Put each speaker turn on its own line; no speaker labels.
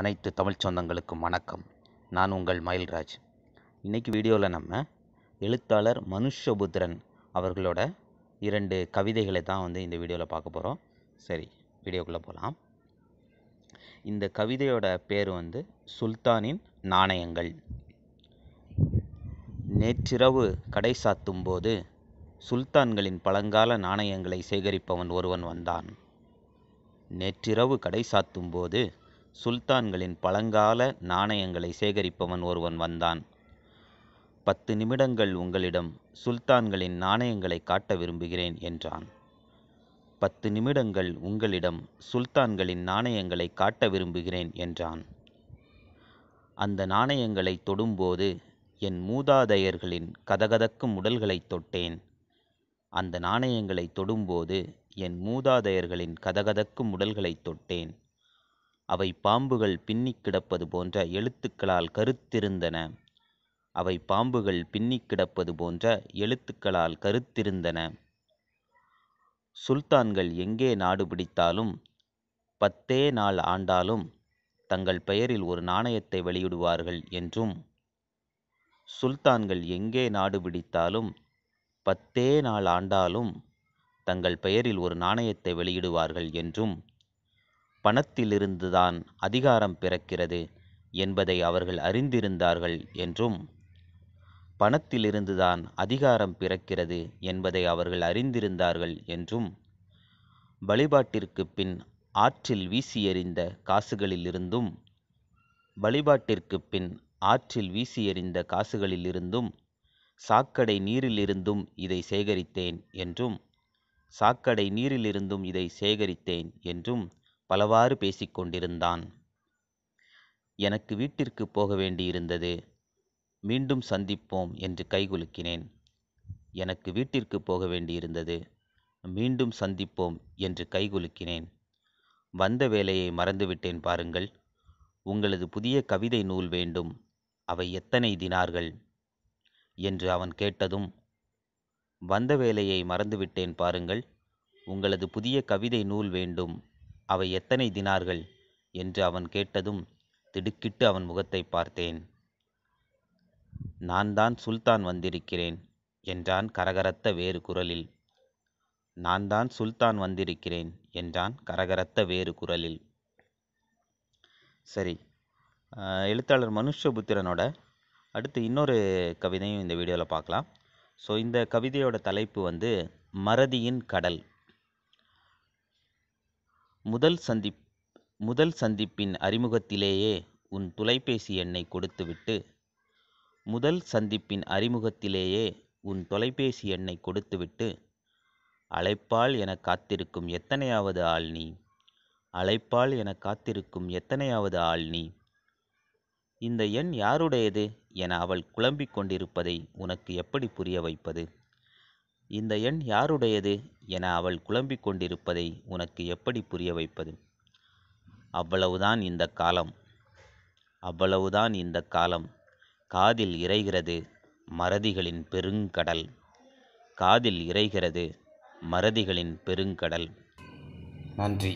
அனைத்து தமிழ் சொந்தங்களுக்கும் வணக்கம் நான் உங்கள் மயில்ராஜ் இன்றைக்கி வீடியோவில் நம்ம எழுத்தாளர் மனுஷபுத்திரன் அவர்களோட இரண்டு கவிதைகளை தான் வந்து இந்த வீடியோவில் பார்க்க போகிறோம் சரி வீடியோக்குள்ளே போகலாம் இந்த கவிதையோட பேர் வந்து சுல்தானின் நாணயங்கள் நேற்றிரவு கடை சாத்தும் போது சுல்தான்களின் பழங்கால நாணயங்களை சேகரிப்பவன் ஒருவன் வந்தான் நேற்றிரவு கடை சாத்தும் போது சுல்தான்களின் பழங்கால நாணயங்களை சேகரிப்பவன் ஒருவன் வந்தான் பத்து நிமிடங்கள் உங்களிடம் சுல்தான்களின் நாணயங்களை காட்ட விரும்புகிறேன் என்றான் பத்து நிமிடங்கள் உங்களிடம் சுல்தான்களின் நாணயங்களை காட்ட விரும்புகிறேன் என்றான் அந்த நாணயங்களை தொடும்போது என் மூதாதையர்களின் கதகதக்கும் உடல்களை தொட்டேன் அந்த நாணயங்களை தொடும்போது என் மூதாதையர்களின் கதகதக்கும் உடல்களை தொட்டேன் அவை பாம்புகள் பின்னிக் கிடப்பது போன்ற எழுத்துக்களால் கருத்திருந்தன அவை பாம்புகள் பின்னிக் கிடப்பது போன்ற எழுத்துக்களால் கருத்திருந்தன சுல்தான்கள் எங்கே நாடு பிடித்தாலும் பத்தே நாள் ஆண்டாலும் தங்கள் பெயரில் ஒரு நாணயத்தை வெளியிடுவார்கள் என்றும் சுல்தான்கள் எங்கே நாடு பிடித்தாலும் பத்தே நாள் ஆண்டாலும் தங்கள் பெயரில் ஒரு நாணயத்தை வெளியிடுவார்கள் என்றும் பணத்திலிருந்துதான் அதிகாரம் பிறக்கிறது என்பதை அவர்கள் அறிந்திருந்தார்கள் என்றும் பணத்திலிருந்துதான் அதிகாரம் பிறக்கிறது என்பதை அவர்கள் அறிந்திருந்தார்கள் என்றும் வழிபாட்டிற்குப் பின் ஆற்றில் வீசி எறிந்த காசுகளிலிருந்தும் வழிபாட்டிற்கு பின் ஆற்றில் வீசி எறிந்த காசுகளிலிருந்தும் சாக்கடை நீரிலிருந்தும் இதை சேகரித்தேன் என்றும் சாக்கடை நீரிலிருந்தும் இதை சேகரித்தேன் என்றும் பலவாறு பேசிக் கொண்டிருந்தான் எனக்கு வீட்டிற்கு போக வேண்டியிருந்தது மீண்டும் சந்திப்போம் என்று கைகுலுக்கினேன் எனக்கு வீட்டிற்கு போக வேண்டியிருந்தது மீண்டும் சந்திப்போம் என்று கைகுலுக்கினேன் வந்த வேலையை மறந்துவிட்டேன் பாருங்கள் உங்களது புதிய கவிதை நூல் வேண்டும் அவை எத்தனை தினார்கள் என்று அவன் கேட்டதும் வந்த வேலையை மறந்துவிட்டேன் பாருங்கள் உங்களது புதிய கவிதை நூல் வேண்டும் அவை எத்தனை தினார்கள் என்று அவன் கேட்டதும் திடுக்கிட்டு அவன் முகத்தை பார்த்தேன் நான் தான் சுல்தான் வந்திருக்கிறேன் என்றான் கரகரத்த வேறு குரலில் நான் தான் சுல்தான் வந்திருக்கிறேன் என்றான் கரகரத்த வேறு குரலில் சரி எழுத்தாளர் மனுஷபுத்திரனோட அடுத்து இன்னொரு கவிதையும் இந்த வீடியோவில் பார்க்கலாம் ஸோ இந்த கவிதையோட தலைப்பு வந்து மறதியின் கடல் முதல் சந்திப் முதல் சந்திப்பின் அறிமுகத்திலேயே உன் தொலைபேசி எண்ணை கொடுத்துவிட்டு முதல் சந்திப்பின் அறிமுகத்திலேயே உன் தொலைபேசி எண்ணை கொடுத்துவிட்டு அழைப்பால் என காத்திருக்கும் எத்தனையாவது ஆள் நீ அழைப்பால் என காத்திருக்கும் எத்தனையாவது ஆள் நீ இந்த எண் யாருடையது என அவள் குழம்பிக் கொண்டிருப்பதை உனக்கு எப்படி புரிய வைப்பது இந்த எண் யாருடையது என அவள் குழம்பிக் கொண்டிருப்பதை உனக்கு எப்படி புரிய வைப்பது அவ்வளவுதான் இந்த காலம் அவ்வளவுதான் இந்த காலம் காதில் இறைகிறது மறதிகளின் பெருங்கடல் காதில் இறைகிறது மறதிகளின் பெருங்கடல் நன்றி